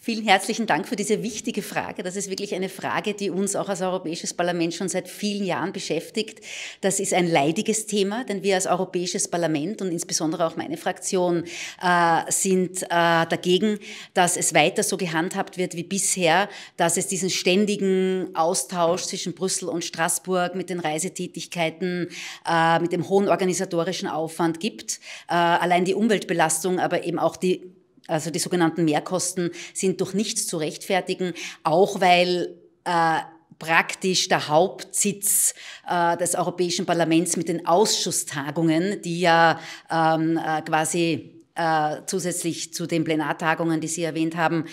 Vielen herzlichen Dank für diese wichtige Frage. Das ist wirklich eine Frage, die uns auch als Europäisches Parlament schon seit vielen Jahren beschäftigt. Das ist ein leidiges Thema, denn wir als Europäisches Parlament und insbesondere auch meine Fraktion äh, sind äh, dagegen, dass es weiter so gehandhabt wird wie bisher, dass es diesen ständigen Austausch zwischen Brüssel und Straßburg mit den Reisetätigkeiten, äh, mit dem hohen organisatorischen Aufwand gibt. Äh, allein die Umweltbelastung, aber eben auch die also die sogenannten Mehrkosten sind durch nichts zu rechtfertigen, auch weil äh, praktisch der Hauptsitz äh, des Europäischen Parlaments mit den Ausschusstagungen, die ja ähm, äh, quasi äh, zusätzlich zu den Plenartagungen, die Sie erwähnt haben,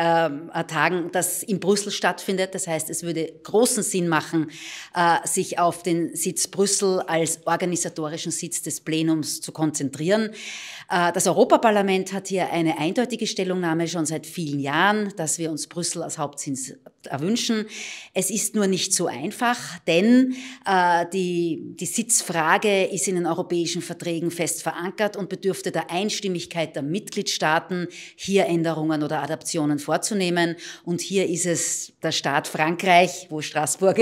ähm, äh, Tagen das in Brüssel stattfindet. Das heißt, es würde großen Sinn machen, äh, sich auf den Sitz Brüssel als organisatorischen Sitz des Plenums zu konzentrieren. Äh, das Europaparlament hat hier eine eindeutige Stellungnahme schon seit vielen Jahren, dass wir uns Brüssel als Hauptsitz erwünschen. Es ist nur nicht so einfach, denn äh, die, die Sitzfrage ist in den europäischen Verträgen fest verankert und bedürfte der Einstimmigkeit der Mitgliedstaaten, hier Änderungen oder Adaptionen vorzunehmen. Und hier ist es der Staat Frankreich, wo Straßburg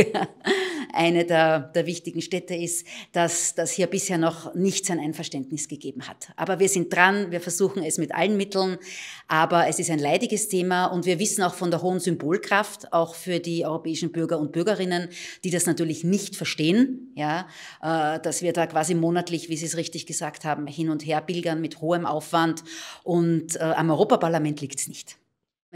eine der, der wichtigen Städte ist, dass das hier bisher noch nichts an Einverständnis gegeben hat. Aber wir sind dran, wir versuchen es mit allen Mitteln, aber es ist ein leidiges Thema und wir wissen auch von der hohen Symbolkraft, auch für die europäischen Bürger und Bürgerinnen, die das natürlich nicht verstehen, ja, äh, dass wir da quasi monatlich, wie Sie es richtig gesagt haben, hin und her pilgern mit hohem Aufwand und äh, am Europaparlament liegt es nicht.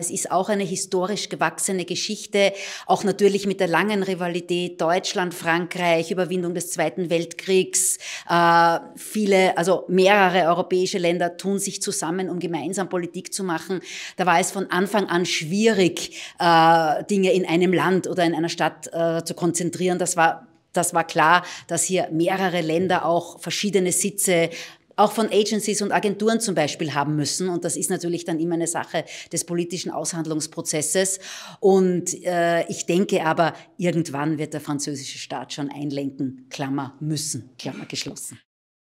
Es ist auch eine historisch gewachsene Geschichte, auch natürlich mit der langen Rivalität Deutschland, Frankreich, Überwindung des Zweiten Weltkriegs. Äh, viele, also mehrere europäische Länder tun sich zusammen, um gemeinsam Politik zu machen. Da war es von Anfang an schwierig, äh, Dinge in einem Land oder in einer Stadt äh, zu konzentrieren. Das war das war klar, dass hier mehrere Länder auch verschiedene Sitze auch von Agencies und Agenturen zum Beispiel haben müssen. Und das ist natürlich dann immer eine Sache des politischen Aushandlungsprozesses. Und äh, ich denke aber, irgendwann wird der französische Staat schon einlenken. Klammer müssen, Klammer geschlossen.